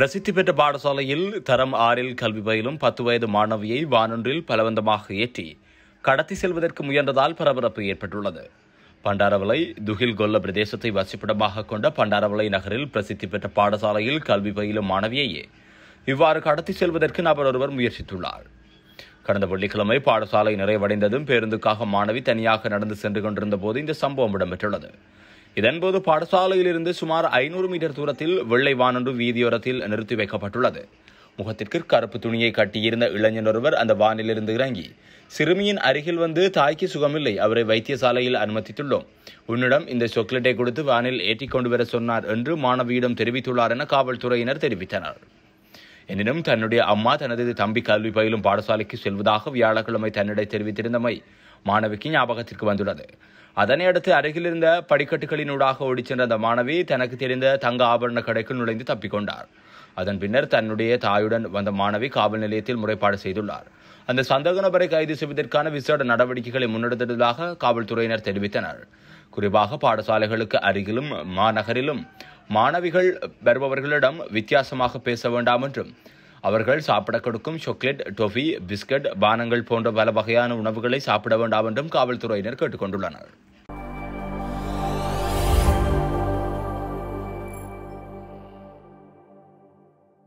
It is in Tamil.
பிரசித்தி பெற்ற பாடசாலையில் தரம் ஆறில் கல்வி பயிலும் பத்து வயது மாணவியை வானொன்றில் பலவந்தமாக ஏற்றி கடத்தி செல்வதற்கு முயன்றதால் பரபரப்பு ஏற்பட்டுள்ளது பண்டாரவளை துகில் கொல்ல பிரதேசத்தை வசிப்பிடமாக கொண்ட பண்டாரவளை நகரில் பிரசித்தி பெற்ற பாடசாலையில் கல்வி பயிலும் மாணவியையே இவ்வாறு கடத்தி செல்வதற்கு நபர் ஒருவர் முயற்சித்துள்ளார் கடந்த வெள்ளிக்கிழமை பாடசாலை நிறைவடைந்ததும் பேருந்துக்காக மாணவி தனியாக நடந்து சென்று கொண்டிருந்த போது இந்த சம்பவம் இடம்பெற்றுள்ளது இதன்போது பாடசாலையிலிருந்து சுமார் ஐநூறு மீட்டர் தூரத்தில் வெள்ளை வானொன்று வீதியோரத்தில் நிறுத்தி வைக்கப்பட்டுள்ளது முகத்திற்கு கருப்பு துணியை கட்டியிருந்த இளைஞன் ஒருவர் அந்த வானிலிருந்து இறங்கி சிறுமியின் அருகில் வந்து தாய்க்கு சுகமில்லை அவரை வைத்தியசாலையில் அனுமதித்துள்ளோம் உன்னிடம் இந்த சாக்லேட்டை கொடுத்து வானில் ஏற்றிக்கொண்டு வர சொன்னார் என்று மாணவியிடம் தெரிவித்துள்ளார் என காவல்துறையினர் தெரிவித்தனர் எனினும் தன்னுடைய அம்மா தனது தம்பி கல்வி பயிலும் பாடசாலைக்கு செல்வதாக வியாழக்கிழமை தன்னிடை தெரிவித்திருந்தமை மாணவிக்கு ஞாபகத்திற்கு வந்துள்ளது அதனை அடுத்து அருகிலிருந்த படிக்கட்டுகளினூடாக ஓடிச்சென்ற அந்த மாணவி தனக்கு தெரிந்த தங்க ஆபரண கடைக்குள் நுழைந்து தப்பிக்கொண்டார் அதன் பின்னர் தன்னுடைய தாயுடன் வந்த மாணவி காவல் நிலையத்தில் முறைப்பாடு செய்துள்ளார் அந்த சந்தேக நபரை கைது செய்வதற்கான விசேட நடவடிக்கைகளை முன்னெடுத்ததாக காவல்துறையினர் தெரிவித்தனர் குறிப்பாக பாடசாலைகளுக்கு அருகிலும் மாநகரிலும் மாணவிகள் வருபவர்களிடம் வித்தியாசமாக பேச வேண்டாம் என்றும் அவர்கள் சாப்பிட கொடுக்கும் சாக்லேட் டோஃபி பிஸ்கட் பானங்கள் போன்ற பல வகையான உணவுகளை சாப்பிட வேண்டாம் என்றும் காவல்துறையினர் கேட்டுக்கொண்டுள்ளனர்